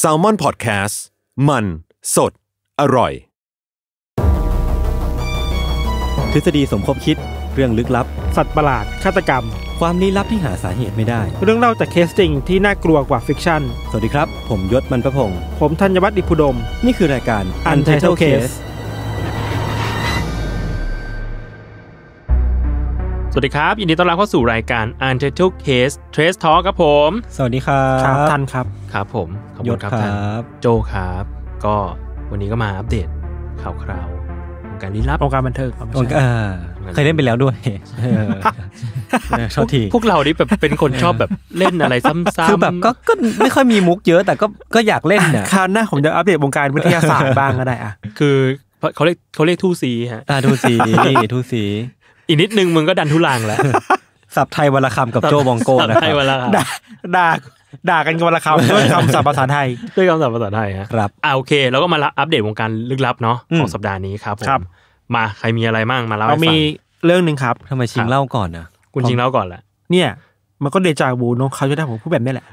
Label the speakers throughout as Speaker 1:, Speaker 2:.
Speaker 1: s a l ม o n PODCAST มัน สด อร่อย
Speaker 2: ทฤษฎีสมคบคิด เรื่องลึกลับ สัตว์ประหลาดฆาตกรรม ความลี้ลับที่หาสาเหตุไม่ได้ เรื่องเล่าจากเคสจริงที่น่ากลัวกว่าฟิกชั่นสวัสดีครับ ผมยศมันประพง์ผมธัญวัฒน์อิพุดม นี่คือรายการ Untitled Case
Speaker 3: สวัสดีครับยินดีต้อนรับเข้าสู่รายการ u n t i t l Case Trace Talk ครับผมสวัสดีครับครับท่านครับครับผมขอบคุณครับท่านโจครับ ก็วันนี้ก็มาอัปเดตข่าวคราวการลี้ลับองการบันเทิงเคยเล่นไปแล้วด้วยชอบทีพวกเราดีแบบเป็นคนชอบแบบเล่นอะไรซ้ำๆคือแบบก็
Speaker 2: ไม่ค่อยมีมุกเยอะแต่ก็ก็อยากเล่นนคราวหน้าผมจะอัปเดตวงการวิทยาศาสตร์บ้างก็ได้อ่ะ
Speaker 3: คือเขาเรียกเขาเรียกทูซีฮะอ่าทูซีทูซีอีกนิดนึงมึงก็ดันทุลังแล้ว
Speaker 2: สับไทยวันละค
Speaker 3: ำกับโจบองโก้นะครับด่าด่าด่ากันวัน
Speaker 2: ละคำด้วยคำสับภาษาไทย ด้วยคำสับภาษาไทยครับ
Speaker 3: อ่าโอเคเราก็มาอัปเดตวงการลึกลับเนาะของสัปดาห์นี้ครับครับมาใครมีอะไรบ้างมาเล่าให้ฟังมีเรื่องหนึ่งครับทำไมชิงเล่าก่อนนะคุณชิงเล่าก่อนแหละ
Speaker 2: เนี่ย มันก็เดจาวูเนาะเขาจะได้ผมพูดแบบนี้แหละ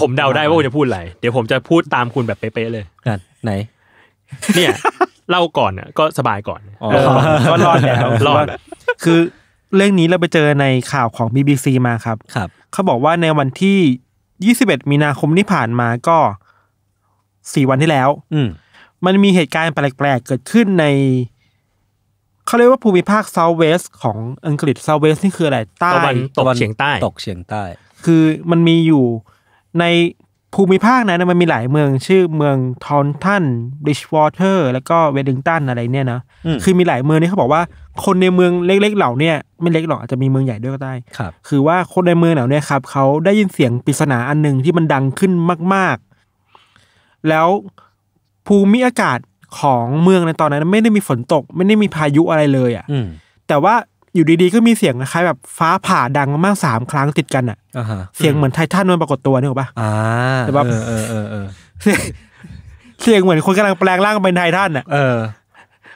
Speaker 2: ผมเดาได้ว่าคุณจะพูดอะไร
Speaker 3: เดี๋ยวผมจะพูดตามคุณแบบเป๊ะๆเลย ไหนเนี่ยเล่าก่อนอ่ะก็สบายก่อนก็รอดนี่ยรอดคือเรื่องนี้เราไป
Speaker 2: เจอในข่าวของ BBC มาครับ ครับเขาบอกว่าในวันที่ 21 มีนาคมที่ผ่านมาก็สี่วันที่แล้ว อืมันมีเหตุการณ์แปลกๆ เกิดขึ้นใน เขาเรียกว่าภูมิภาคเซาเวสของอังกฤษเซาเวสนี่คืออะไรใต้ตะวันตกเฉียงใต้ตกเฉียงใต้ คือมันมีอยู่ในภูมิภาคนั้นมันมีหลายเมืองชื่อเมืองทอนทันบริชวอเตอร์แล้วก็เวดิงตันอะไรเนี่ยนะคือมีหลายเมืองนี่เขาบอกว่าคนในเมืองเล็กๆเหล่าเนี่ยไม่เล็กหรอกอาจจะมีเมืองใหญ่ด้วยก็ได้ ครับ คือว่าคนในเมืองเหล่านี้ครับเขาได้ยินเสียงปริศนาอันหนึ่งที่มันดังขึ้นมาก ๆ แล้วภูมิอากาศของเมืองในตอนนั้นไม่ได้มีฝนตก ไม่ได้มีพายุอะไรเลยอะ่ะแต่ว่าอยู่ดีๆก็มีเสียงคล้ายแบบ ฟ้าผ่าดังมากสามครั้งติดกันอะ่ะเสียงเหมือนไททันมันปรากฏตัวนี่หรอปะ่าแต่ว่าเสียงเหมือนคนกำลังแปลงร่างเป็นไททันอ่ะ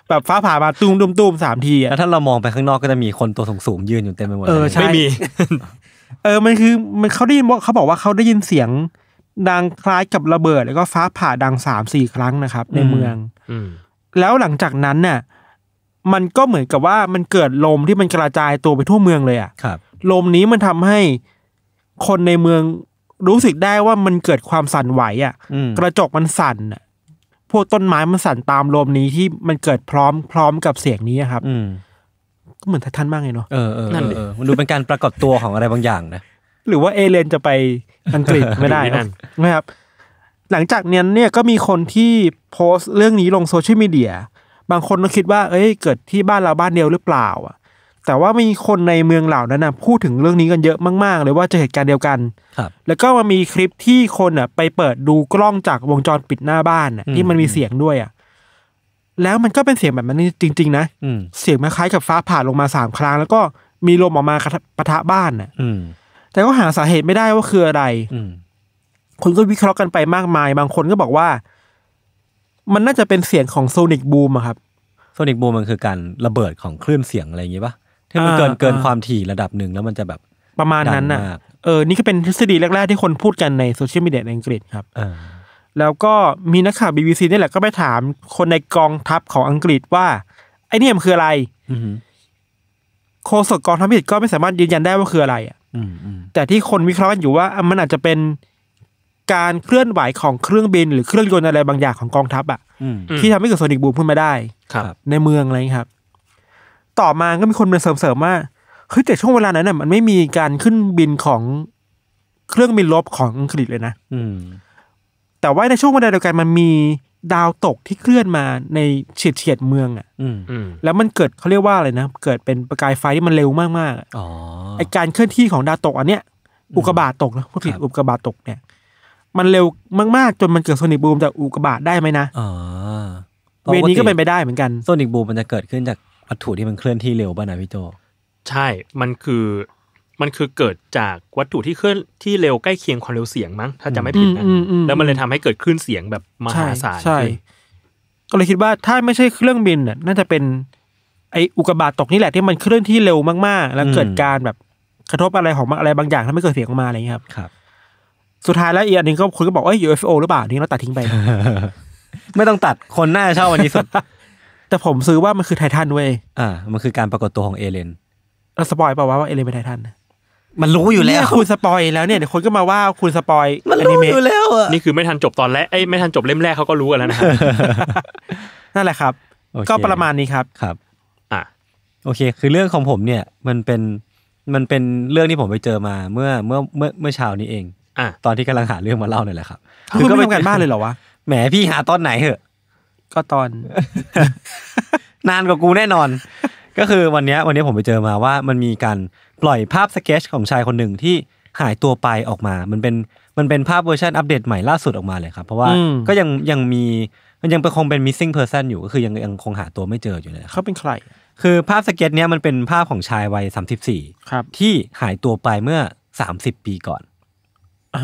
Speaker 2: แบบฟ้าผ่ามาตุ้มตุ้มตุ้มสามทีอ่ะแล้วถ้าเรามองไปข
Speaker 1: ้างนอกก็จะมีคนตัวสูงสูงยืนอยู่เต็มไปหมด
Speaker 2: เออไม่มีเออ มันคือ มันเขาได้ยินเขาบอกว่าเขาได้ยินเสียง ดังคล้ายกับระเบิดแล้วก็ฟ้าผ่าดังสามสี่ครั้งนะครับในเมืองอแล้วหลังจากนั้นเนี่ยมันก็เหมือนกับว่ามันเกิดลมที่มันกระจายตัวไปทั่วเมืองเลยอ่ะ ครับ ลมนี้มันทำให้คนในเมืองรู้สึกได้ว่ามันเกิดความสั่นไหวอะ่ะกระจกมันสั่นอ่ะพวกต้นไม้มันสั่นตามลมนี้ที่มันเกิดพร้อมพร้อมกับเสียงนี้ครับก็เหมือนทันมากเลยเนาะเออเออเมันดู
Speaker 1: เป็นการปรากฏตัวของอะไรบางอย่างนะ
Speaker 2: หรือว่าเอเลนจะไปอังกฤษไม่ได้นั่นนะครับหลังจากนี้เนี่ยก็มีคนที่โพสต์เรื่องนี้ลงโซเชียลมีเดีย บางคนก็คิดว่าเอ้ยเกิดที่บ้านเราบ้านเดียวหรือเปล่าอ่ะแต่ว่ามีคนในเมืองเหล่านั้นนะพูดถึงเรื่องนี้กันเยอะมากๆเลยว่าจะเหตุการณ์เดียวกัน ครับ แล้วก็มันมีคลิปที่คนอ่ะ ไปเปิดดูกล้องจากวงจรปิดหน้าบ้านอ่ะที่มันมีเสียงด้วยอ่ะ แล้วมันก็เป็นเสียงแบบนั้นจริงๆนะอืเสียงมาคล้ายกับฟ้าผ่าลงมาสามครั้งแล้วก็มีลมออกมากระทปะทะบ้านน่ะแต่ก็หาสาเหตุไม่ได้ว่าคืออะไรคนก็วิเคราะห์กันไปมากมาย บางคนก็บอกว่ามันน่าจะเป็นเสียงของโซนิกบูมครับโซนิกบูมมันคือการระเบิดของคลื่นเสียงอะไรอย่างนี้ปะถ้ามันเกินเกินความถี่ระ
Speaker 1: ดับหนึ่งแล้วมันจะแบบ
Speaker 2: ประมาณนั้นน่ะ เออ นี่ก็เป็นทฤษฎีแรกๆ ที่คนพูดกันในโซเชียลมีเดียในอังกฤษ ครับแล้วก็มีนักข่าวบบีีซีนี่แหละก็ไปถามคนในกองทัพของอังกฤษว่า ไอ้นี่มันคืออะไรโฆษกกองทัพอังกฤษก็ไม่สามารถยืนยันได้ว่าคืออะไรอ่ะแต่ที่คนวิเคราะห์กันอยู่ว่ามันอาจจะเป็นการเคลื่อนไหวของเครื่องบิน หรือเครื่องยนต์อะไรบางอย่างของกองทัพอ่ะที่ทำให้เกิดโซนิกบูมขึ้นมาได้ครับ ในเมืองอะไรครับต่อมาก็มีคนมาเสริมๆว่าเฮ้ยแต่ช่วงเวลานั้นน่ะมันไม่มีการขึ้นบินของเครื่องบินลบของอังกฤษเลยนะอืแต่ว่าในช่วงเวลาเดียวกัน มันมีดาวตกที่เคลื่อนมาในเฉียดเฉียดเมืองอ่ะออืแล้วมันเกิดเขาเรียกว่าอะไรนะ เกิดเป็นประกายไฟที่มันเร็วมากๆอ๋อไอการเคลื่อนที่ของดาวตกอันเนี้ยอุกกาบาตตกนะพูดผิดอุกกาบาตตกเนี่ยมันเร็วมากๆจนมันเกิดโซนิคบูมจากอุกกาบาตได้ไหมนะอ๋อเวนี้ก็เป็นไปได้เหมือนกันโซนิคบูมมันจะเกิดขึ้นจากวัตถุที่มันเคลื่อนที่เร็วป่ะนะพี่โจ
Speaker 3: ใช่ มันคือ มันคือเกิดจากวัตถุที่เคลื่อนที่เร็วใกล้เคียงความเร็วเสียงมั้งถ้าจะไม่ผิดนะแล้วมันเลยทำให้เกิดคลื่นเสียงแบบมหาศาลใช่
Speaker 2: ก็เลยคิดว่าถ้าไม่ใช่เครื่องบินน่าจะเป็น ไออุกบาตตกนี่แหละ ที่มันเคลื่อนที่เร็วมากๆแล้วเกิดการแบบกระทบอะไรของอะไรบางอย่างทำให้เกิดเสียงออกมาอะไรองี้งครับ ครับ สุดท้ายแล้วอีกอันหนึ่งก็คนก็บอกเอ้ย UFO หรือเปล่านี่เราตัดทิ้งไปไม่ต้องตัดคนน่าจะชอบวันนี้สุดแต่ผมซื้อว่ามันคือไททันเว้ยอ่ามันคือการปรากฏตัวของเอเลนเราสปอยเปล่าว่าเอเลนเป็นไททัน มั
Speaker 3: นรู้อยู่แล้ว ค
Speaker 2: ุณสปอยแล้วเนี่ยเดี๋ยวคนก็มาว่าคุณสปอยมันรู้อยู่แล้ว
Speaker 3: อ่ะ นี่คือไม่ทันจบตอนแรกไอ้ไม่ทันจบเล่มแรกเขาก็รู้กันแล้วนะนั่นแหละครับ ก็ประมาณนี้ครับ ครับ อ่ะ
Speaker 1: โอเค คือเรื่องของผมเนี่ย มันเป็น มันเป็นเรื่องที่ผมไปเจอมาเมื่อเมื่อเมื่อเมื่อเช้านี้เอง อ่ตอนที่กำลังหาเรื่องมาเล่าเนี่ยแหล
Speaker 2: ะครับ คือก็ไ่ทำกันบ้านเลยเ
Speaker 1: หรอวะ แหมพี่หาตอนไหนเหอะก็ตอน นานกว่ากูแน่นอน ก็คือวันนี้วันนี้ผมไปเจอมาว่ามันมีการปล่อยภาพสเกจของชายคนหนึ่งที่ หายตัวไปออกมา มันเป็นมันเป็นภาพเวอร์ชันอัปเดตใหม่ล่าสุดออกมาเลยครับเพราะว่าก็ยังยังมีมันยังปคงเป็น missing person อยู่ ก็คือยังยังคงหาตัวไม่เจออยู่เลย เขาเป็นใคร คือภาพสเก็ตเนี้ยมันเป็นภาพของชายวัยสามสิบสี่ครับ ที่หายตัวไปเมื่อสามสิบปีก่อน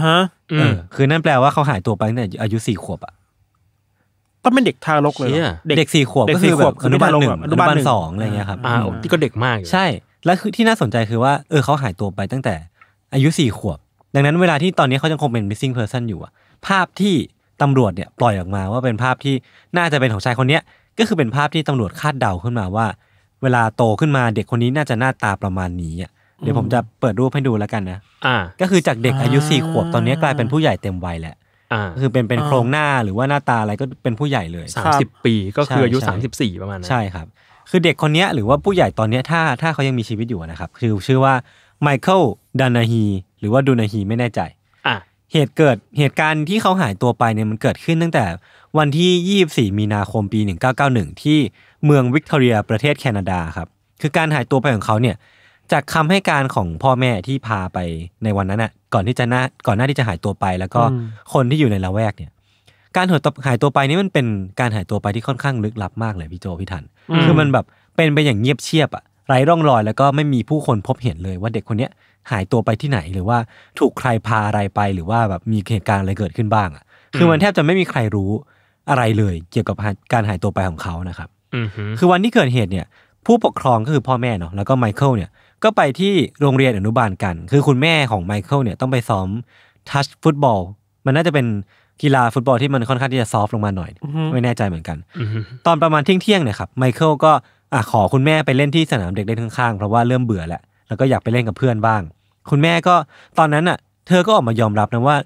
Speaker 2: ฮะออ
Speaker 1: คือนั่นแปลว่าเขาหายตัวไปตั้งแต่อายุสี่ขวบอะ
Speaker 2: ต้องเป็นเด็กทารกเลยเด็
Speaker 1: กสี่ขวบก็คือแบบอนุบาลหนึ่งอนุบาลสองอะไรเงี้ยครับอ่าที่ก็เด็กมากใช่แล้วคือที่น่าสนใจคือว่าเออเขาหายตัวไปตั้งแต่อายุสี่ขวบ ดังนั้นเวลาที่ตอนนี้เขายังคงเป็น missing person อยู่อะภาพที่ตำรวจเนี่ยปล่อยออกมาว่าเป็นภาพที่น่าจะเป็นของชายคนเนี้ย ก็คือเป็นภาพที่ตำรวจคาดเดาขึ้นมาว่า เวลาโตขึ้นมาเด็กคนนี้น่าจะหน้าตาประมาณนี้อ่ะเดี๋ยวผมจะเปิดรูปให้ดูแล้วกันนะอ่าก็คือจากเด็กอายุสี่ขวบ ตอนนี้กลายเป็นผู้ใหญ่เต็มวัยแล้วคือเป็นเป็นโครงหน้าหรือว่าหน้าตาอะไรก็เป็นผู้ใหญ่เลย30 ปีก็คืออายุ 34 ประมาณนั้นใช่ครับ คือเด็กคนนี้หรือว่าผู้ใหญ่ตอนนี้ถ้าถ้าเขายังมีชีวิตอยู่นะครับ คือชื่อว่าไมเคิลดานาฮีหรือว่าดูนาฮีไม่แน่ใจอ่เหตุเกิดเหตุการณ์ที่เขาหายตัวไปเนี่ยมันเกิดขึ้นตั้งแต่วันที่ 24 มีนาคมปี 1991 ที่เมืองวิกตอเรียประเทศแคนาดาครับคือการหายตัวไปของเขาเนี่ยจากคำให้การของพ่อแม่ที่พาไปในวันนั้นน่ะก่อนที่จะหน้าก่อนหน้าที่จะหายตัวไป แล้วก็คนที่อยู่ในละแวกเนี่ย การหายตัวหายตัวไปนี่มันเป็นการหายตัวไปที่ค่อนข้างลึกลับมากเลยพี่โจพี่ทันคือมันแบบเป็นไปอย่างเงียบเชียบอะไร้ร่องรอยแล้วก็ไม่มีผู้คนพบเห็นเลย ว่าเด็กคนเนี้ยหายตัวไปที่ไหนหรือว่าถูกใครพาอะไรไปหรือว่าแบบมีเหตุการณ์อะไรเกิดขึ้นบ้างอะคือมันแทบจะไม่มีใครรู้อะไรเลย เกี่ยวกับการหายตัวไปของเขานะครับคือวันที่เกิดเหตุเนี่ย ผู้ปกครองก็คือพ่อแม่เนาะแล้วก็ไมเคิลเนี่ยก็ไปที่โรงเรียนอนุบาลกัน คือคุณแม่ของไมเคิลเนี่ยต้องไปซ้อมทัชฟุตบอล มันน่าจะเป็นกีฬาฟุตบอลที่มันค่อนข้างที่จะซอฟ ลงมาหน่อย ไม่แน่ใจเหมือนกันตอนประมาณเที่ยงเที่ยงเนี่ยครับไมเคิลก็อ่ะขอคุณแม่ไปเล่นที่สนามเด็กเล่นข้างๆ เพราะว่าเริ่มเบื่อแล้ว แล้วก็อยากไปเล่นกับเพื่อนบ้าง คุณแม่ก็ตอนนั้นอ่ะ เธอก็ออกมายอมรับนะว่า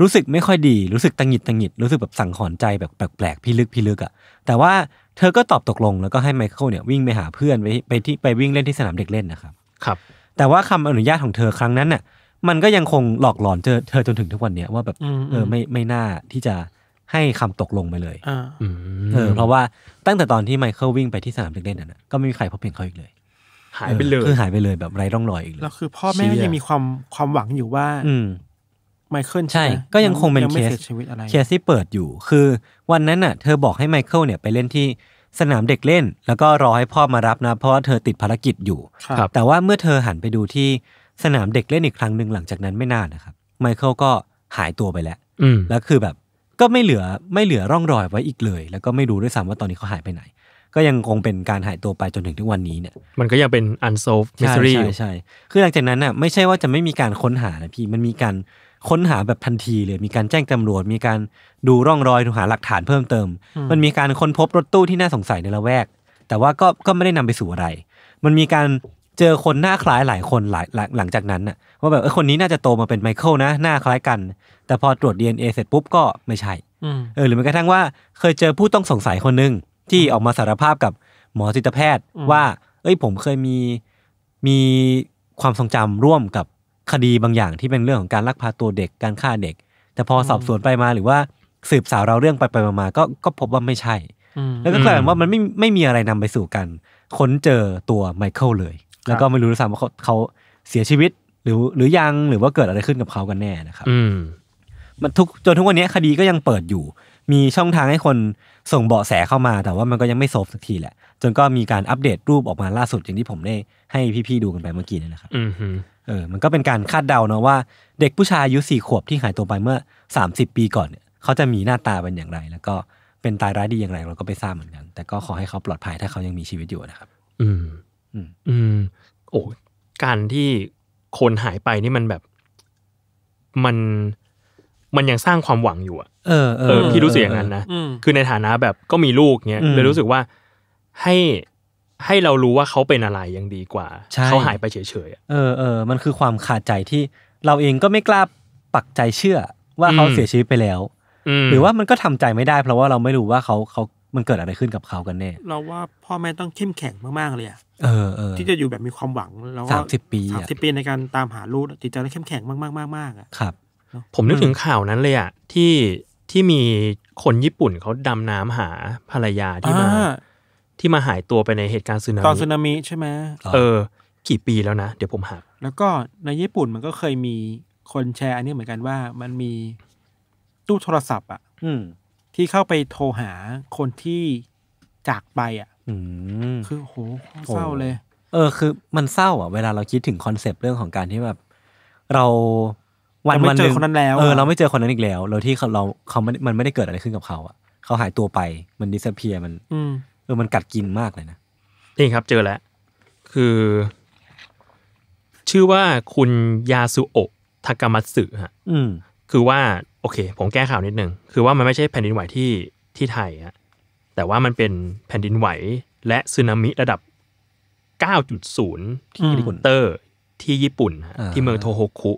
Speaker 1: รู้สึกไม่ค่อยดี รู้สึกตังหิดตังหิดรู้สึกแบบสั่งหอนใจแบบแปลกๆ พิลึกพิลึกอ่ะ แต่ว่าเธอก็ตอบตกลงแล้วก็ให้ไมเคิลเนี่ยวิ่งไปหาเพื่อนไปไปที่ไปวิ่งเล่นที่สนามเด็กเล่นนะครับครับแต่ว่าคำอนุญาตของเธอครั้งนั้นน่ะมันก็ยังคงหลอกหลอนเธอเธอจนถึงทุกวันเนี้ยว่าแบบเออไม่ไม่น่าที่จะให้คำตกลงไปเลยเออเพราะว่าตั้งแต่ตอนที่ไมเคิลวิ่งไปที่สนามเด็กเล่นน่ะ ก็ไม่มีใครพบเห็นเขาอีกเลย หายไปเลยคือหายไปเลยแบบไร้ร่องรอยอีกเลยแล้วคือพ่อแม่ก็ยัง
Speaker 2: มีความความหวังอยู่ว่า อืไมเคิลใช่ ก็ยังคงเป็นเคสเคสที
Speaker 1: ่เปิดอยู่ คือวันนั้นน่ะ เธอบอกให้ไมเคิลเนี่ยไปเล่นที่สนามเด็กเล่นแล้วก็รอให้พ่อมารับนะเพราะว่าเธอติดภารกิจอยู่ ครับ แต่ว่าเมื่อเธอหันไปดูที่สนามเด็กเล่นอีกครั้งหนึ่งหลังจากนั้นไม่นานนะครับ ไมเคิลก็หายตัวไปแล้วแล้วคือแบบ ก็ไม่เหลือไม่เหลือร่องรอยไว้อีกเลย แล้วก็ไม่รู้ด้วยซ้ำว่าตอนนี้เขาหายไปไหน ก็ยังคงเป็นการหายตัวไปจนถึงทุกวันนี้เนี่ย
Speaker 3: มันก็ยังเป็น unsolved mystery ใช่่ใช่ใช่คื
Speaker 1: อหลังจากนั้นน่ะ ไม่ใช่ว่าจะไม่มีการค้นหานะพี่มันมีการค้นหาแบบทันทีเลยมีการแจ้งตำรวจมีการดูร่องรอยูหาหลักฐานเพิ่มเติม มันมีการค้นพบรถตู้ที่น่าสงสัยในละแวก แต่ว่าก็ก็ไม่ได้นำไปสู่อะไร มันมีการเจอคนหน้าคล้ายหลายคนหลายหลังจากนั้นน่ะว่าแบบเออคนนี้น่าจะโตมาเป็นไมเคิลนะ หน้าคล้ายกัน แต่พอตรวจ DNA เสร็จปุ๊บก็ไม่ใช่เออหรือแม้กระทั่งว่า เคยเจอผู้ต้องสงสัยคนหนึ่งที่ออกมาสารภาพกับหมอจิตแพทย์ ว่า เอ้ยผมเคยมีมีความทรงจำร่วมกับคดีบางอย่างที่เป็นเรื่องของการลักพาตัวเด็กการฆ่าเด็ก แต่พอสอบสวนไปมาหรือว่าสืบสาวเราเรื่องไปไปมาก็ก็พบว่าไม่ใช่แล้วก็กลายเป็นว่ามันไม่ไม่มีอะไรนำไปสู่กัน ค้นเจอตัวไมเคิลเลย แล้วก็ไม่รู้ด้วยซ้ำว่าเขาเขาเสียชีวิตหรือหรือยังหรือว่าเกิดอะไรขึ้นกับเขากันแน่นะครับมันทุกจนทุกวันนี้คดีก็ยังเปิดอยู่ มีช่องทางให้คนส่งเบาะแสเข้ามา แต่ว่ามันก็ยังไม่โซฟสักทีแหละ จนก็มีการอัปเดตรูปออกมาล่าสุดอย่างที่ผมได้ให้พี่ๆดูกันไปเมื่อกี้นี่นะครับเออ มันก็เป็นการคาดเดาเนาะว่า เด็กผู้ชายอายุสี่ขวบที่หายตัวไปเมื่อ 30 ปีก่อนเนี่ยเขาจะมีหน้าตาเป็นอย่างไร แล้วก็เป็นตายร้ายดีอย่างไรเราก็ไม่ทราบเหมือนกัน แต่ก็ขอให้เขาปลอดภัย ถ้าเขายังมีชีวิตอยู่นะครับ
Speaker 3: อืม อืม อืม โอ้การที่คนหายไปนี่มันแบบมันมันยังสร้างความหวังอยู่อะเออเออพี่รู้สึกอย่างนั้นนะคือในฐานะแบบก็มีลูกเนี้ยเลยรู้สึกว่า ให้ให้เรารู้ว่าเขาเป็นอะไรยังดีกว่าเขาหายไปเฉยๆ
Speaker 1: เออเออมันคือความขาดใจที่ เราเองก็ไม่กล้าปักใจเชื่อ ว่าเขาเสียชีวิตไปแล้ว หรือว่ามันก็ทำใจไม่ได้ เพราะว่าเราไม่รู้ว่าเขาเขามันเกิดอะไรขึ้นกับเขากันแน่
Speaker 2: เราว่า พ่อแม่ต้องเข้มแข็งมาก ๆ เลยอะเออเออที่จะอยู่แบบมีความหวังแล้วสามสิบปีสามสิบปีในการตามหาลูกจิตใจเข้มแข็งมากๆมากๆอ่
Speaker 3: ะครับ ผมนึกถึงข่าวนั้นเลยอะที่ที่มีคนญี่ปุ่นเขาดำน้ำหาภรรยาที่มาที่มาหายตัวไปในเหตุการณ์สึนามิตอนสึนามิใช่ไหมเออกี่ปีแล้วนะ เดี๋ยวผมหา
Speaker 2: แล้วก็ในญี่ปุ่นมันก็เคยมีคนแชร์อันนี้เหมือนกันว่ามันมีตู้โทรศัพท์อ่ะอืที่เข้าไปโทรหาคนที่จากไปอ่ะคือโหเศร้าเลย
Speaker 1: เออ คือมันเศร้าอ่ะเวลาเราคิดถึงคอนเซปต์เรื่องของการที่แบบเราวันวันหนึ่งคนนั้นแล้วเออเราไม่เจอคนนั้นอีกแล้วเราที่เขาเราเขามันมันไม่ได้เกิดอะไรขึ้นกับเขาอ่ะเขาหายตัวไป มันดิสเพียมัน อืเออมันกัด
Speaker 3: กินมากเลยนะ นี่ครับเจอแล้ว คือ ชื่อว่าคุณยาสุโอทากามัตสึฮะคือว่าโอเค ผมแก้ข่าวนิดนึง คือว่ามันไม่ใช่แผ่นดินไหวที่ที่ไทยฮะแต่ว่ามันเป็นแผ่นดินไหวและสึนามิระดับ 9.0 ที่ริเตอร์ที่ญี่ปุ่น ที่เมืองโทโฮคุ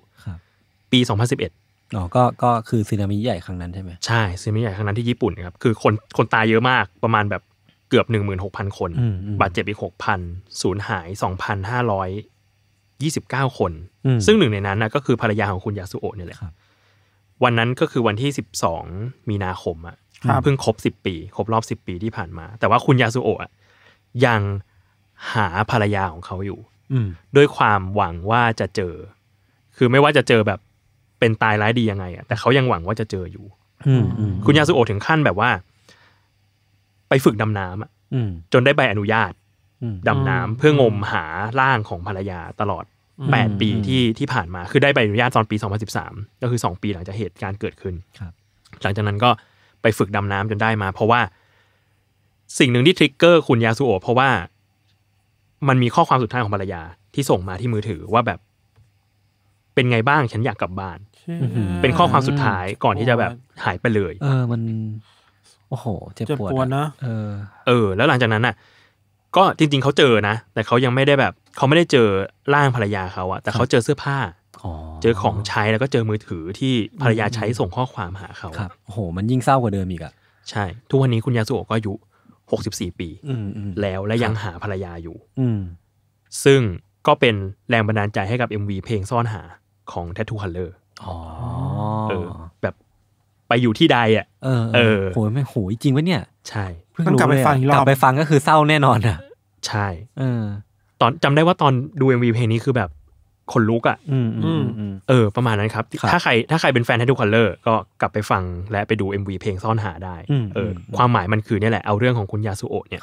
Speaker 3: ปี 2011 อ๋อ ก็ก็คือสึนามิใหญ่ครั้งนั้นใช่ไหม ใช่สึนามิใหญ่ครั้งนั้นที่ญี่ปุ่นครับคือคนคนตายเยอะมากประมาณแบบกือบ 16,000 คนบาดเจ็บอีก 6,000สูญหาย 2,529 คน ซึ่งหนึ่งในนั้นนะก็คือภรรยาของคุณยาสุโอเนี่ยแหละวันนั้นก็คือวันที่ 12 มีนาคม อ่ะเพิ่งครบ 10 ปีครบรอบ 10 ปีที่ผ่านมา แต่ว่าคุณยาสุโอะยังหาภรรยาของเขาอยู่ด้วยความหวังว่าจะเจอ คือไม่ว่าจะเจอแบบเป็นตายร้ายดียังไงอ่ะแต่เขายังหวังว่าจะเจออยู่คุณยาสุโอถึงขั้นแบบว่าไปฝึกดำน้ำอะจนได้ใบอนุญาตดำน้ำเพื่องมหาร่างของภรรยาตลอด 8 ปีที่ที่ผ่านมา คือได้ใบอนุญาตตอนปี 2013ก็คือ 2 ปีหลังจากเหตุการณ์เกิดขึ้นหลังจากนั้นก็ไปฝึกดำน้ำจนได้มา เพราะว่า สิ่งหนึ่งที่ทริกเกอร์ คุณยาสุโอะเพราะว่า มันมีข้อความสุดท้ายของภรรยาที่ส่งมาที่มือถือว่าแบบ เป็นไงบ้าง ฉันอยากกลับบ้านเป็นข้อความสุดท้ายก่อนที่จะแบบหายไปเลย
Speaker 1: เออมันโอ้โหเจ็บปวดนะเออ
Speaker 3: เออ แล้วหลังจากนั้นอ่ะ ก็จริงๆเขาเจอนะ แต่เขายังไม่ได้แบบเขาไม่ได้เจอร่างภรรยาเขาอะแต่เขาเจอเสื้อผ้าเจอของใช้แล้วก็เจอมือถือที่ภรรยาใช้ส่งข้อความหาเขาครับโอ้โหมันยิ่งเศร้ากว่าเดิมอีกอะใช่ ทุกวันนี้คุณยาสุโอก็อายุหกสิบสี่ปีแล้วและยังหาภรรยาอยู่ อืซึ่งก็เป็นแรงบันดาลใจให้กับ MV เพลงซ่อนหาของ Tattoo ลเลอ r ์ออ แบบไปอยู่ที่ใด อ่ะ เออเออโหไม่โหจริงวะเนี่ย ใช่ เพิ่งกลับไปฟังกลับ ไป ฟัง ก็คือเศร้าแน่นอน อ่ะ ใช่ เออ ตอนจำได้ว่าตอนดูเอ็มวีเพลงนี้ คือแบบคนลุก อ่ะ เออ ประมาณนั้น ครับ ถ้าใคร ถ้า ใคร เป็นแฟนให้ดูคอลเลอร์ก็กลับไป ฟัง และไปดู MV เพลงซ่อน หาได้ เออ ความหมายมันคือเนี่ยแหละ เอา เรื่องของคุณ ยาสุโอะเนี่ย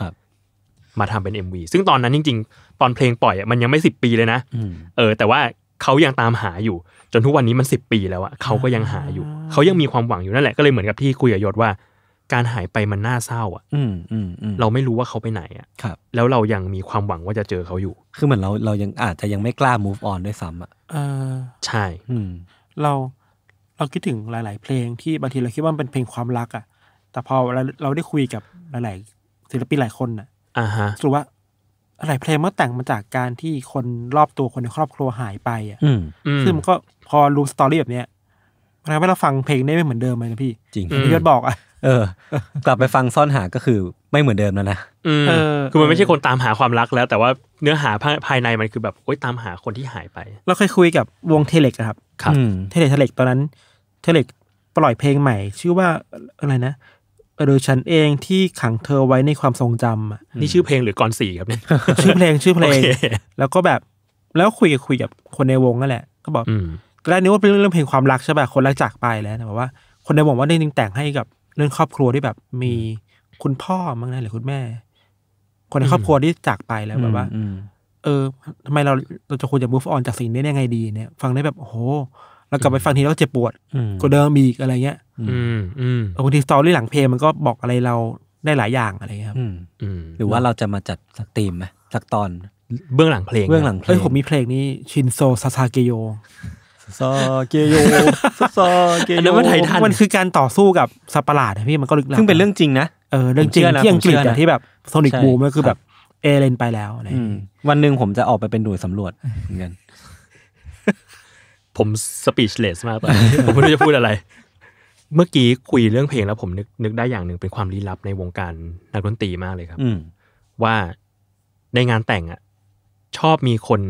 Speaker 3: มาทำเป็น MV ซึ่ง ตอนนั้น จริงๆตอน เพลง ปล่อยมัน ยัง ไม่สิบปี เลยนะ เออ แต่ว่าเขายังตามหาอยู่จนทุกวันนี้มันสิบปีแล้วอะเขาก็ยังหาอยู่เขายังมีความหวังอยู่นั่นแหละก็เลยเหมือนกับที่คุยกับยศว่า การหายไปมันน่าเศร้า อ่ะเราไม่รู้ว่าเขาไปไหนอ่ะแล้วเรายังมีความหวังว่าจะเจอเขาอยู่คือเหมือนเราเรายังอาจจะยังไม่กล้า move on ด้วยซ้ำอ่ะใช่
Speaker 2: เราเราคิดถึงหลาย ๆ เพ
Speaker 3: ลงที่บางที
Speaker 2: เราคิดว่าเป็นเพลงความรักอ่ะแต่พอเราได้คุยกับหลาย ๆ ศิลปินหลายคนอ่ะสรู้ว่าอะไรเพลงมันแต่งมาจากการที่คนรอบตัวคนในครอบครัวหายไปอ่ะซึ่งมันก็พอรู้สตอรี่แบบเนี้ยมันทำให้เราฟังเพลงได้ไม่เหมือนเดิมเลยนะพี่ จริง
Speaker 1: พี่ยศบอกอ่ะเออ กลับไปฟังซ่อนหาก็คือไม่เหมือนเดิมแล้วนะ
Speaker 3: คือมันไม่ใช่คนตามหาความรักแล้ว แต่ว่าเนื้อหาภายในมันคือแบบโอ๊ยตามหาคนที่หายไป
Speaker 2: เราเคยคุยกับวงเทเล็กครับ ครับ เทเล็กเทเล็กตอนนั้นเทเล็กปล่อยเพลงใหม่ ชื่อว่าอะไรนะโดยฉันเองที่ขังเธอไว้ในความทรงจำนี่ชื่อเพล
Speaker 3: งหรือกอนสี่ครับเนี่ยชื่อเพลงชื่อเพลง
Speaker 2: แล้วก็แบบ แล้วคุยคุยกับคนในวงนั่นแหละ ก็บอกกรกนึกว่าเป็นเรื่องเพลงความรักใช่ป่ะคนรักจากไปแล้วแต่ว่า คนในวงว่าได้จริงแต่งให้กับ เรื่องครอบครัวที่แบบมีคุณพ่อมั้งนะหรือคุณแม่ คนในครอบครัวที่จากไปแล้วแบบว่าเออทำไมเราเราจะควรจะ move on จากสิ่งนี้ยังไงดีเนี่ยฟังได้แบบโอ้โหแล้วกลับไปฟังทีแล้วเจ็บปวดก็เดิมอีกอะไรเงี้ย อืมอืมทีสตอรี่หลังเพลงมันก็บอกอะไรเราได้หลายอย่างอะไรครับหรือว่าเรา
Speaker 1: จะมาจัดสักตีมไหมสักตอนเบื้องหลังเพลง เบื้องหลังเพลงเฮ้ยผม
Speaker 2: มีเพลงนี้ ชินโซซาซาเกโยซาเกโยซาเกโยอันนั้นมันไททันมันคือการต่อสู้กับสัปหลาดพี่มันก็ลึกลับซึ่งเป็นเรื่องจริงนะ
Speaker 1: เออเรื่องจริงที่อังกฤษที่แบบโซนิกบูมก็คือแบบเอเลนไปแล้ววันหนึ่งผมจะออกไปเป็นหน่วยสำรวจเ
Speaker 3: หมือนกันผมสปีชเลสมากไปผมไม่รู้จะพูดอะไร เมื่อกี้คุยเรื่องเพลงแล้วผมนึกนึกได้อย่างหนึ่งเป็นความลี้ลับในวงการนักดนตรีมากเลยครับว่าในงานแต่งอ่ะ ชอบมีคน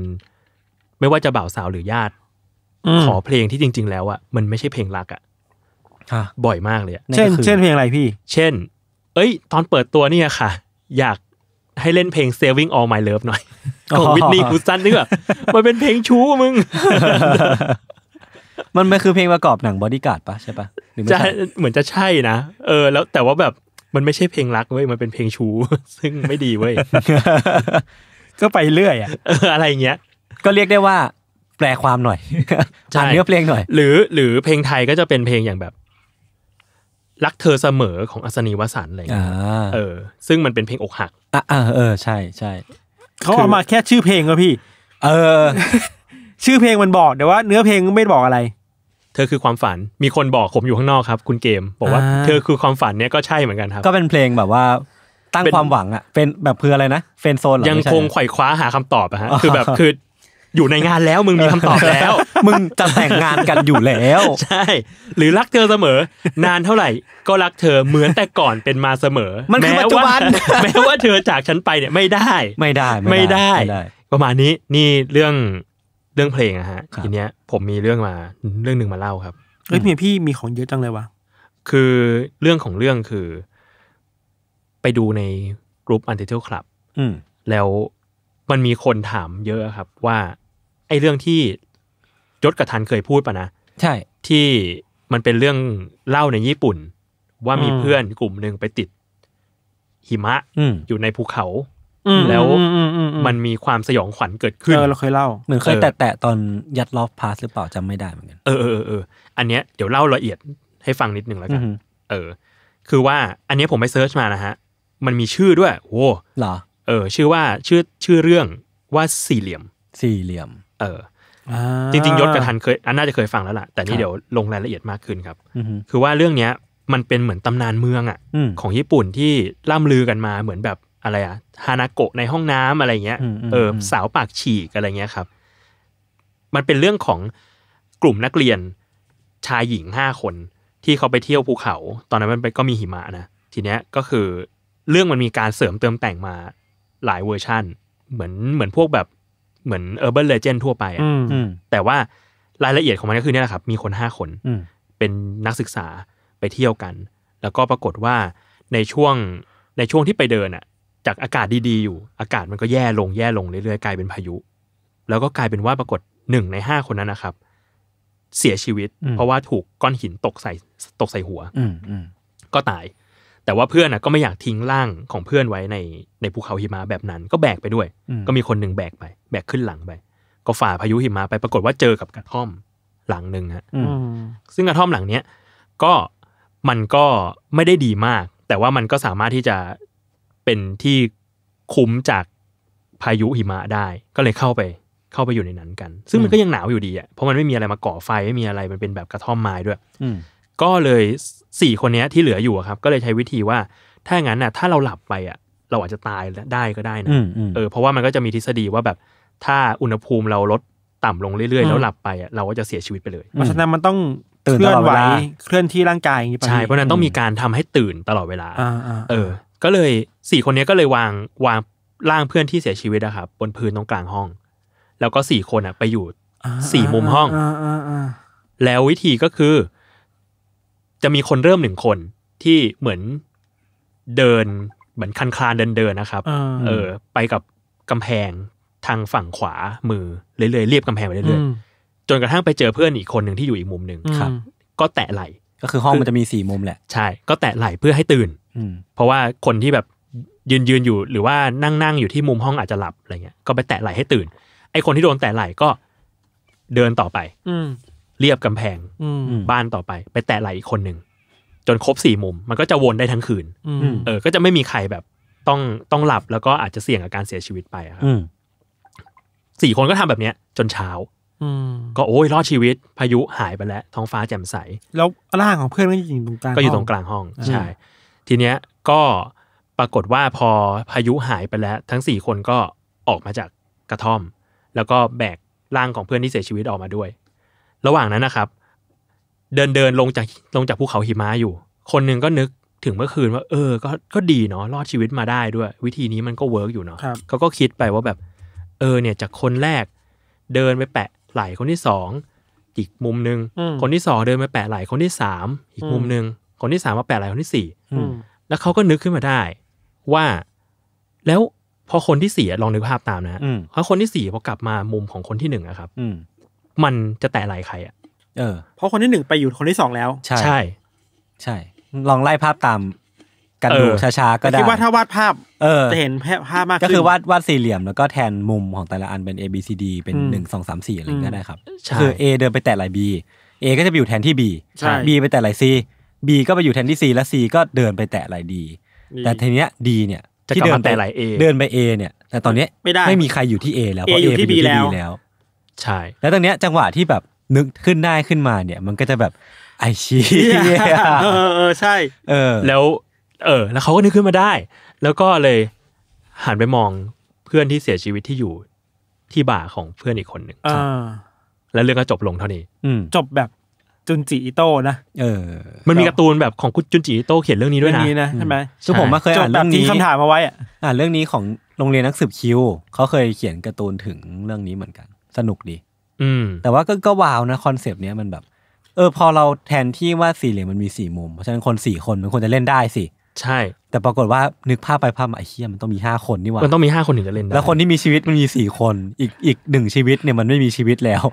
Speaker 3: ไม่ว่าจะบ่าวสาวหรือญาติขอเพลงที่จริง ๆ แล้วอ่ะมันไม่ใช่เพลงรักอ่ะบ่อยมากเลยเช่น เช่นเพลงอะไรพี่ เช่น เอ้ย ตอนเปิดตัวเนี่ยค่ะ อยากให้เล่นเพลง Saving All My Love หน่อยของวิทนี่คูซันนี่แบบมันเป็นเพลงชู้มึง มันไม่คือเพลงประกอบหนังบอดี้การ์ดปะใช่ปะจะเหมือนจะใช่นะเออ แล้วแต่ว่าแบบมันไม่ใช่เพลงรักเว้ยมันเป็นเพลงชู้ซึ่งไม่ดีเว้ย ก็ไปเรื่อยอะอะไรเงี้ยก็เรียกได้ว่าแปลความหน่อยอ่านเนื้อเพลงหน่อย หรือ หรือเพลงไทยก็จะเป็นเพลงอย่างแบบรักเธอเสมอของอัศนีวสันอะไรอย่างเงี้ยเออ ซึ่งมันเป็นเพลงอกหักอ่าเออใช่ใช่เขาเอามาแค่ชื่อเพลงก็พี่ เออ ชื่อเพลงมันบอกแต่ว่าเนื้อเพลงไม่บอกอะไร เธอคือความฝันมีคนบอกผมอยู่ข้างนอกครับ คุณเกม บอกว่าเธอคือความฝันเนี้ยก็ใช่เหมือนกันครับ ก็
Speaker 1: เป็นเพลงแบบว่า
Speaker 3: ตั้งความหวังอ่ะเป็นแบบเพื่ออะไรนะเฟนโซนยังคงไขว่คว้าหาคำตอบอะฮะคือแบบคืออยู่ในงานแล้วมึงมีคำตอบแล้วมึงจะแต่งงานกันอยู่แล้ว ใช่ หรือรักเธอเสมอ นานเท่าไหร่ก็รักเธอเหมือนแต่ก่อนเป็นมาเสมอมันคือปัจจุบันแม้ว่าเธอจากฉันไปเนี่ยไม่ได้ ไม่ได้ ไม่ได้ประมาณนี้นี่เรื่องเรื่องเพลงอะฮะทีเนี้ย ผมมีเรื่องมาเรื่องหนึ่งมาเล่าครับเฮ้ยี่พี่มีของเยอะจังเลยวะคือเรื่องของเรื่องคือ ไปดูในกลุ่มอันเทอร์เทลคลับแล้วมันมีคนถามเยอะครับว่าไอ้เรื่องที่ยศกับทันเคยพูดปะนะ ใช่ ที่มันเป็นเรื่องเล่าในญี่ปุ่น ว่ามีเพื่อนกลุ่มหนึ่งไปติด หิมะอยู่ในภูเขาแล้วมันมีความสยองขวัญเกิดขึ้นเออเราเคยเล่า เหมือนเคย
Speaker 1: แตะตอนยัดลอฟพาสหรือเปล่าจำไม่ได้เหมือนก
Speaker 3: ัน เออเออเอออันเนี้ยเดี๋ยวเล่าละเอียดให้ฟังนิดนึงแล้วกัน เออ คือว่า อันนี้ผมไปเซิร์ชมานะฮะ มันมีชื่อด้วยโอ้หรอ เออ ชื่อว่าชื่อชื่อเรื่องว่าสี่เหลี่ยม สี่เหลี่ยมเออจริง ๆยศกระทันเคยอันน่าจะเคยฟังแล้วล่ะแต่นี่เดี๋ยวลงรายละเอียดมากขึ้นครับ คือว่าเรื่องเนี้ยมันเป็นเหมือนตำนานเมืองอ่ะของญี่ปุ่นที่ล่ำลือกันมาเหมือนแบบอะไรอ่ะฮานาโกะในห้องน้ำอะไรเงี้ยเออสาวปากฉีกอะไรเงี้ยครับ มันเป็นเรื่องของกลุ่มนักเรียน ชายหญิงห้าคนที่เขาไปเที่ยวภูเขา ตอนนั้นมันก็มีหิมะนะทีเนี้ยก็คือเรื่องมันมีการเสริมเติมแต่งมาหลายเวอร์ชั่นเหมือนเหมือนพวกแบบเหมือนเออร์เบิร์นเลเจนทั่วไปอ่ะแต่ว่ารายละเอียดของมันก็คือเนี่ยแหละครับมีคนห้าคนเป็นนักศึกษาไปเที่ยวกัน แล้วก็ปรากฏว่าในช่วงในช่วงที่ไปเดินอ่ะ จากอากาศดีๆ อยู่ อากาศมันก็แย่ลงแย่ลงเรื่อย ๆ กลายเป็นพายุ แล้วก็กลายเป็นว่าปรากฏหนึ่งในห้าคนนั้นนะครับ เสียชีวิต เพราะว่าถูกก้อนหินตกใส่ตกใส่หัวก็ตายแต่ว่าเพื่อนะก็ไม่อยากทิ้งร่างของเพื่อนไว้ในในภูเขาหิมะแบบนั้น ก็แบกไปด้วยก็มีคนหนึ่งแบกไป แบกขึ้นหลังไป ก็ฝ่าพายุหิมะไปปรากฏว่าเจอกับกระท่อมหลังหนึ่งฮะซึ่งกระท่อมหลังเนี้ยก็มันก็ไม่ได้ดีมาก แต่ว่ามันก็สามารถที่จะเป็นที่คุ้มจากพายุหิมะได้ ก็เลยเข้าไปเข้าไปอยู่ในนั้น กัน ซึ่งมันก็ยังหนาวอยู่ดีอ่ะเพราะมันไม่มีอะไรมาก่อไฟไม่มีอะไรมันเป็นแบบกระท่อมไม้ด้วยก็เลยสี่คนนี้ที่เหลืออยู่ครับ ก็เลยใช้วิธีว่า ถ้างั้นน่ะถ้าเราหลับไปอ่ะ เราอาจจะตายได้ก็ได้นะเออเพราะว่ามันก็จะมีทฤษฎีว่าแบบถ้าอุณหภูมิเราลดต่ำลงเรื่อยๆ แล้วหลับไปอ่ะเราก็จะเสียชีวิตไปเลยเพราะฉะนั้นมันต้องเ่นืลอนวลวเคลื่อนที่ร่างกายอย่างนี้ไปใช่เพราะนั้นต้องมีการทำให้ตื่นตลอดเวลาเออก็เลยสี่คนนี้ก็เลยวางวางร่างเพื่อนที่เสียชีวิตนะครับ บนพื้นตรงกลางห้อง แล้วก็สี่คนอ่ะไปอยู่สี่มุมห้องแล้ววิธีก็คือจะมีคนเริ่มหนึ่งคนที่เหมือนเดินเหมือนคันคลานเดินเดินนะครับ เออไปกับกำแพงทางฝั่งขวามือเรื่อยๆเรียบกำแพงไปเรื่อยๆ จนกระทั่งไปเจอเพื่อนอีกคนหนึ่งที่อยู่อีกมุมหนึ่งครับ ก็แตะไหลก็คือห้องมันจะมีสี่มุมแหละใช่ ก็แตะไหลเพื่อให้ตื่นเพราะว่าคนที่แบบยืนยืนอยู่หรือว่านั่งนั่งอยู่ที่มุมห้องอาจจะหลับอะไรเงี้ยก็ไปแตะไหลให้ตื่นไอคนที่โดนแตะไหลก็เดินต่อไปเรียบกำแพงบ้านต่อไป ไปแตะไหลอีกคนหนึ่ง จนครบสี่มุม มันก็จะวนได้ทั้งคืนเออ ก็จะไม่มีใครแบบต้องต้องหลับแล้วก็อาจจะเสี่ยงกับการเสียชีวิตไปครับสี่คนก็ทำแบบเนี้ย จนเช้าก็โอ้ยรอดชีวิต พายุหายไปแล้ว ท้องฟ้าแจ่มใส
Speaker 2: แล้วร่างของเพื่อนก็อยู่ตรงกลางก็อยู่ตรงกลาง
Speaker 3: ห้อง ใช่ ทีเนี้ยก็ปรากฏว่าพอพายุหายไปแล้ว ทั้งสี่คนก็ออกมาจากกระท่อม แล้วก็แบกร่างของเพื่อนที่เสียชีวิตออกมาด้วยระหว่างนั้นนะครับ เดินเดินลงจากลงจากภูเขาหิมะอยู่ คนหนึ่งก็นึกถึงเมื่อคืนว่า เออก็ก็ดีเนาะรอดชีวิตมาได้ด้วย วิธีนี้มันก็เวิร์กอยู่เนาะเขาก็คิดไปว่าแบบเออเนี่ย จากคนแรก เดินไปแปะไหล่คนที่สองอีกมุมหนึ่งคนที่สองเดินไปแปะไหล่คนที่สามอีกมุมหนึ่งคนที่สามมาแปะไหล่คนที่สี่แล้วเขาก็นึกขึ้นมาได้ ว่าแล้วพอคนที่สี่ลองนึกภาพตามนะเพราะคนที่สี่พอกลับมามุมของคนที่หนึ่งนะครับมันจะแตะไหลใครอ่ะเออ
Speaker 2: เพราะคนที่หนึ่งไปอยู่คนที่สอ
Speaker 3: งแล้ว ใช่ใช่ ใช
Speaker 1: ่ ลองไล่ภาพตาม กันดูช้าๆก็ได้คิดว่าถ้าวาดภาพเออจะเห็นภาพมากขึ้น ก็คือวาดวาดสี่เหลี่ยมแล้วก็แทนมุมของแต่ละอันเป็น A B C D เป็นหนึ่งสองสามสี่อะไรก็ได้ครับ คือ A เดินไปแตะไหล B A ก็จะไปอยู่แทนที่ B B ไปแตะไหล C B ก็ไปอยู่แทนที่ C และ C ก็เดินไปแตะไหล D แต่ทีเนี้ย D เนี่ยที่เดินไปไหล A เดินไป A เนี่ย แต่ตอนนี้ไม่ได้ไม่มีใครอยู่ที่ A แล้ว เพราะ A อยู่ที่ B แล้วใช่ แล้วตรงเนี้ยจังหวะที่แบบนึกขึ้นได้ขึ้นมาเนี่ย มันก็จะแบบไอชี้เ
Speaker 3: ออใช่เออ แล้ว เออ แล้วเขาก็นึกขึ้นมาได้ แล้วก็เลยหันไปมองเพื่อนที่เสียชีวิตที่อยู่ที่บ่าของเพื่อนอีกคนหนึ่งแล้วเรื่องก็จบลงเท่านี้อืจบแบบจุนจิอิโต้นะเออ มันมีการ์ตูนแบบของคุณจุนจิอิโต้เขียนเรื่องนี้ด้วยเรื่อนะงนี้นะใช่ไหมซึ่งผมมาเคยอ่านแบเรื่บองทนี้คำถาม
Speaker 2: มาไว้อะอ่าเรื่องนี้ของ
Speaker 1: โรงเรียนนักสืบคิวเขาเคยเขียนการ์ตูนถึงเรื่องนี้เหมือนกันสนุกดีอืมแต่ว่าก็ก็ว้าวนะ คอนเซปต์เนี้ยมันแบบ เออพอเราแทนที่ว่าสี่เหลี่ยมมันมีสี่มุม เพราะฉะนั้นคนสี่คนมันควรจะเล่นได้สิ ใช่ แต่ปรากฏว่านึกภาพไปภาพมาไอ้เชี่ยมันต้องมีห้าคนนี่หว่า มันต้องมีห้าคนถึงจะเล่นได้แล้วคนที่มีชีวิตมันมีสี่คน อีกอีกหนึ่งชีวิตเนี่ย มันไม่มีชีวิตแล้ว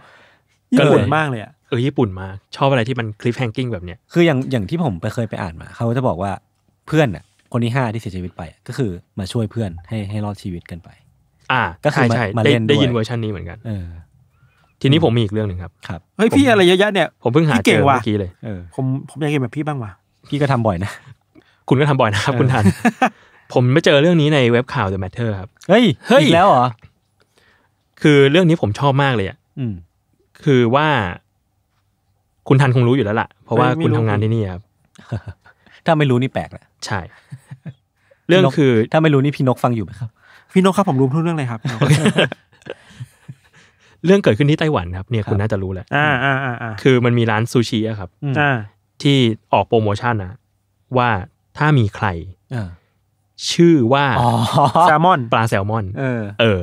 Speaker 3: ญี่ปุ่นมากเลยอ่ะเออญี่ปุ่นมากชอบอะไรที่มันคลิปแฮงกิ้งแบบเนี้ยคืออย่างอย่างที่ผมไป
Speaker 1: เคยไปอ่านมาเขาจะบอกว่าเพื่อนอ่ะ คนที่ห้าที่เสียชีวิตไปก็คือมาช่วยเพื่อนให้ให้
Speaker 2: รอดชีวิตกันไปอ่า
Speaker 3: ก็คือมาเล่นได้ยินเวอร์ชันนี้เหมือนกันทีนี้ผมมีอีกเรื่องหนึ่งครับครับเฮ้ยพี่อะไรเยอะแยะเนี่ยผมเพิ่งหาเจอเมื่อกี้เลย
Speaker 2: ผมผมอยากเก่งแบบพี่บ้างว่ะ
Speaker 3: พี่ก็ทำบ่อยนะคุณก็ทำบ่อยนะครับคุณทัน ผมไม่เจอเรื่องนี้ในเว็บข่าว The Matter ครับเฮ้ยเฮ้ยแล้วเหรอคือเรื่องนี้ผมชอบมากเลยอ่ะคือว่าคุณทันคงรู้อยู่แล้วล่ะเพราะว่าคุณทำงานที่นี่ครับ
Speaker 1: ถ้าไม่รู้นี่แปลกแหละใช่ เรื่องคือ ถ้าไม่รู้นี่พี่นกฟังอยู่ไหมครับ
Speaker 2: พี่นกครับผมรู้ทุกเรื่องเลยครับ
Speaker 3: เรื่องเกิดขึ้นที่ไต้หวันครับ เนี่ยคุณน่าจะรู้แหละอ่าอ่าอ่คือมันมีร้านซูชิอะครับอ่าที่ออกโปรโมชั่นนะว่าถ้ามีใครชื่อว่าแซลมอน ปลาแซลมอน เออ เออ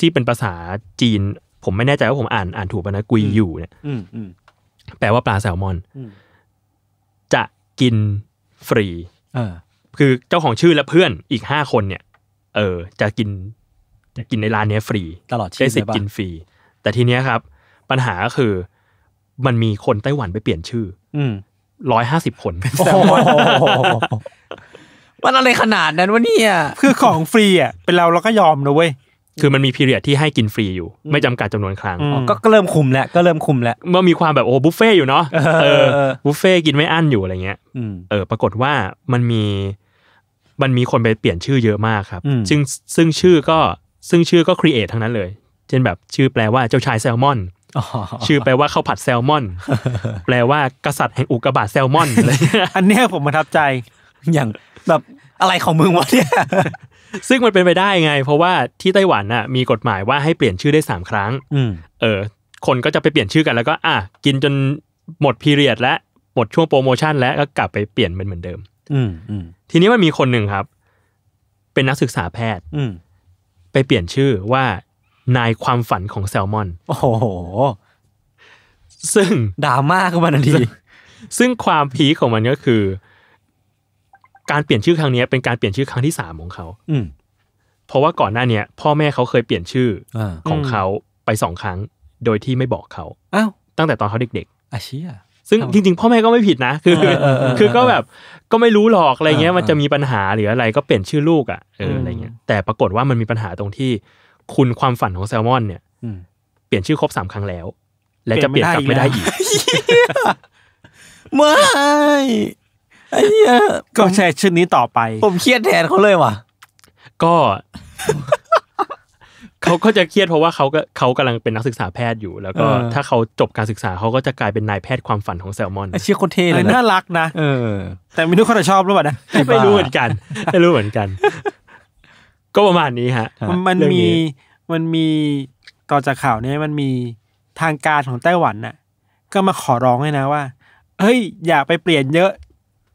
Speaker 3: ที่เป็นภาษาจีน ผมไม่แน่ใจว่าผมอ่าน อ่านถูกป่ะนะกุยอยู่เนี่ยแปลว่าปลาแซลมอน จะกินฟรีคือเจ้าของชื่อและเพื่อนอีกห้าคนเนี่ยเออจะกินจะกินในร้านนี้ฟรี ตลอดชีพได้สิทธิ์กินฟรี แต่ทีเนี้ยครับ ปัญหาก็คือ มันมีคนไต้หวันไปเปลี่ยนชื่อ อืร้อยห้าสิบคนมันอะไรขนาดนั้นวะเนี่ยคือของฟรีอ่ะเป็นเราเราก็ยอมนะเว้ยคือมันมีพีเรียดที่ให้กินฟรีอยู่ไม่จำกัดจำนวนครั้งก็เริ่มคุม แล้วก็เริ่มคุมแล้วเมื่อมีความแบบโอ้บุฟเฟ่อยู่เนาะบุฟเฟ่กินไม่อั้นอยู่อะไรเงี้ยเออปรากฏว่ามันมีมันมีคนไปเปลี่ยนชื่อเยอะมากครับซึ่งซึ่งชื่อก็ซึ่งชื่อก็ครีเอททั้งนั้นเลย เช่นแบบชื่อแปลว่าเจ้าชายแซลมอน ชื่อแปลว่าข้าวผัดแซลมอน แปลว่า กษัตริย์แห่งอุกกาบาตแซลมอนอะไรอันนี้ผมประทับใจ อย่างแบบอะไรของมึงวะเนี่ย ซึ่งมันเป็นไปได้ไง เพราะว่าที่ไต้หวันน่ะมีกฎหมายว่าให้เปลี่ยนชื่อได้สามครั้งเออ คนก็จะไปเปลี่ยนชื่อกันแล้วก็อ่ะกินจนหมดพีเรียดและหมดช่วงโปรโมชั่นแล้วก็กลับไปเปลี่ยนเป็นเหมือนเดิมทีนี้มันมีคนหนึ่งครับ เป็นนักศึกษาแพทย์ไปเปลี่ยนชื่อว่านายความฝันของแซลมอนโอ้โหซึ่งดราม่าขึ้นมาทันทีซึ่งความพีคของมันก็คือ การเปลี่ยนชื่อครั้งนี้เป็นการเปลี่ยนชื่อครั้งที่สามของเขา อืเพราะว่าก่อนหน้าเนี้ย พ่อแม่เขาเคยเปลี่ยนชื่อของเขาไปสองครั้ง โดยที่ไม่บอกเขาอ้าตั้งแต่ตอนเขาเด็ก ๆอาชีอซึ่ง จริง ๆ พ่อแม่ก็ไม่ผิดนะคือคือก็แบบ ก็ไม่รู้หรอกอะไรเงี้ยมันจะมีปัญหา หรืออะไรก็เปลี่ยนชื่อลูกอ่ะเอออะไรเงี้ยแต่ปรากฏว่ามันมีปัญหาตรงที่ คุณความฝันของแซลมอนเนี่ยเปลี่ยนชื่อครบสามครั้งแล้ว และจะเปลี่ยนกลับไม่ได้อีกไม่ไอ้เนี่ยก็ใช้ชื่อนี้ต่อไป ผมเครียดแทนเขาเลยว่ะ ก็เขาก็จะเครียดเพราะว่าเขาก็เขากำลังเป็นนักศึกษาแพทย์อยู่ แล้วก็ถ้าเขาจบการศึกษาเขาก็จะกลายเป็นนายแพทย์ความฝันของแซลมอนเชี่ยโคตรเท่เลยน่าร
Speaker 2: ักนะเออ
Speaker 3: แต่ไม่รู้เขาจะชอบหรือเปล่านะไม่รู้เหมือนกันไม่รู้เหมือนกัน ก็ประมาณนี้ฮะ มันมี
Speaker 2: มันมีต่อจากข่าวนี้มันมีทางการของไต้หวันน่ะก็มาขอร้องให้นะว่าเฮ้ย อย่าไปเปลี่ยนเยอะ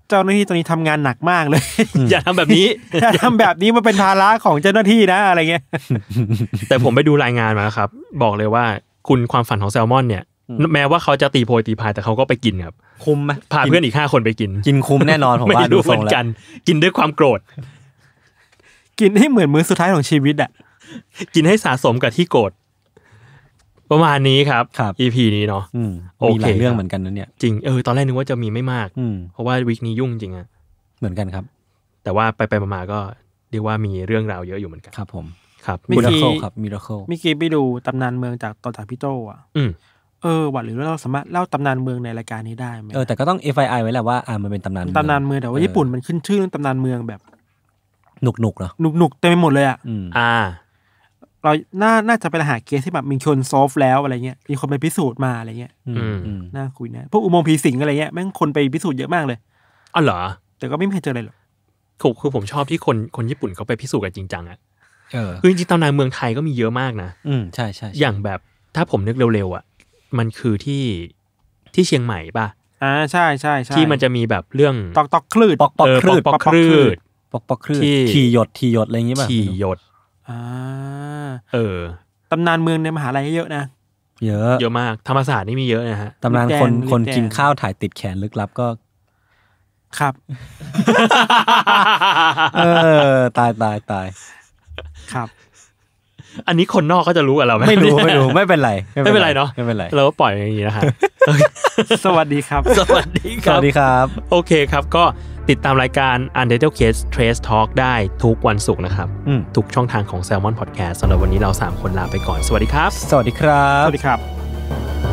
Speaker 2: เจ้าหน้าที่ตรงนี้ทำงานหนักมากเลยอย่าทำแบบนี้อย่าทำแบบนี้มันเป็นภาระของเจ้าหน้าที่น
Speaker 3: ะอะไรเงี้ยแต่ผมไปดูรายงานมาครับ บอกเลยว่าคุณความฝันของแซลมอนเนี่ยแม้ว่าเขาจะตีโพย ตีพายแต่เขาก็ไปกินครับคุมไหมพาเพื่อนอีกห้าคนไปกินกินคุมแน่นอนผมว่าดูเหมือนกันกินด้วยความโกรธ กินให้เหมือนมื้อสุดท้ายของชีวิตอ่ะ กินให้สะสมกับที่โกรธประมาณนี้ครับรบ EP นี้เนาะโอมีหเคลายเรื่องเหมือนกันนะเนี่ย จริง เออ ตอนแรกนึกว่าจะมีไม่มากมเพราะว่าวีคนี้ยุ่งจริงอะ เหมือนกันครับ แต่ว่าไปไปๆมาๆก็เรียกว่ามีเรื่องราวเยอะอยู่เหมือนกัน ครับ ผม ครับ มิราเคิลครับ มิราเคิล
Speaker 2: มิคิกี้ไปดูตำนานเมืองจากตอนจากพี่โตอ่ะ อืมเออว่าหรือว่าเราสามารถเล่าตำนานเมืองในรายการนี้ได้ไหม
Speaker 1: เออ แต่ก็ต้อง FII ไว้แหละว่า อ่า มันเป็นตำนานตำนานเมืองแต่ว่าญี่ปุ่น
Speaker 2: มันขึ้นชื่อเรื่องตำนานเมืองแบบ หนุกหนุกเหรอ หนุกหนุกเต็มไปหมดเลยอ่ะอ่าเราน่า น่าจะไปหาเคสที่ แบบ มีคนซอฟ แล้ว อะไร เงี้ย มี คน ไป พิสูจน์ มา อะไร เงี้ยน่
Speaker 3: า คุย นะ พวก อุโมงค์ ผี สิงอะไร เงี้ย แม่ง คน ไป พิสูจน์ เยอะ มาก เลยอ๋อเหรอ แต่ ก็ ไม่มีใครเจออะไรหรอกถูกคือ ผม ชอบ ที่ คน คน ญี่ปุ่น เขา ไป พิสูจน์ กัน จริงจังอ่ะคือ จริงๆตำนานเมือง ไทย ก็ มี เยอะ มาก นะอืมใช่ใช่ อย่าง แบบ ถ้า ผม นึก เร็วๆ อ่ะ มัน คือ ที่ ที่ เชียงใหม่ ป่ะอ่าใช่ใช่ใช่ ที่ มัน จะมีแบบเรื่องตอกตอกคลือกอกคลืดปอกปอกคลืดปอกปอกคลืดที่ขี่หยดขี่หยดอะไรอย่างเงี้ยป่ะขี่หยดเออ ตำนานเมืองในมหาลัยเยอะนะ เยอะ เยอะมาก ธรรมศาสตร์นี่มีเยอะนะฮะตำนานคน คนกินข้
Speaker 1: าวถ่ายติดแขนลึกลับก็ครับเออตายตายตาย
Speaker 3: ครับ อันนี้คนนอกก็จะรู้กับเราไหมไม่รู้ไม่รู้ ไม่เป็นไรไม่เป็นไรเนาะไม่เป็นไรเราปล่อยอย่างนี้นะฮะสวัสดีครับ สวัสดีครับ สวัสดีครับ โอเคครับก็ติดตามรายการ u n d e r t a l e Case Trace Talk ได้ทุกวันศุกร์นะครับทุกช่องทางของ Salmon Podcast สำหรับวันนี้เรา 3 คนลาไปก่อนสวัสดีครับ สวัสดีครับ สวัสดีครับ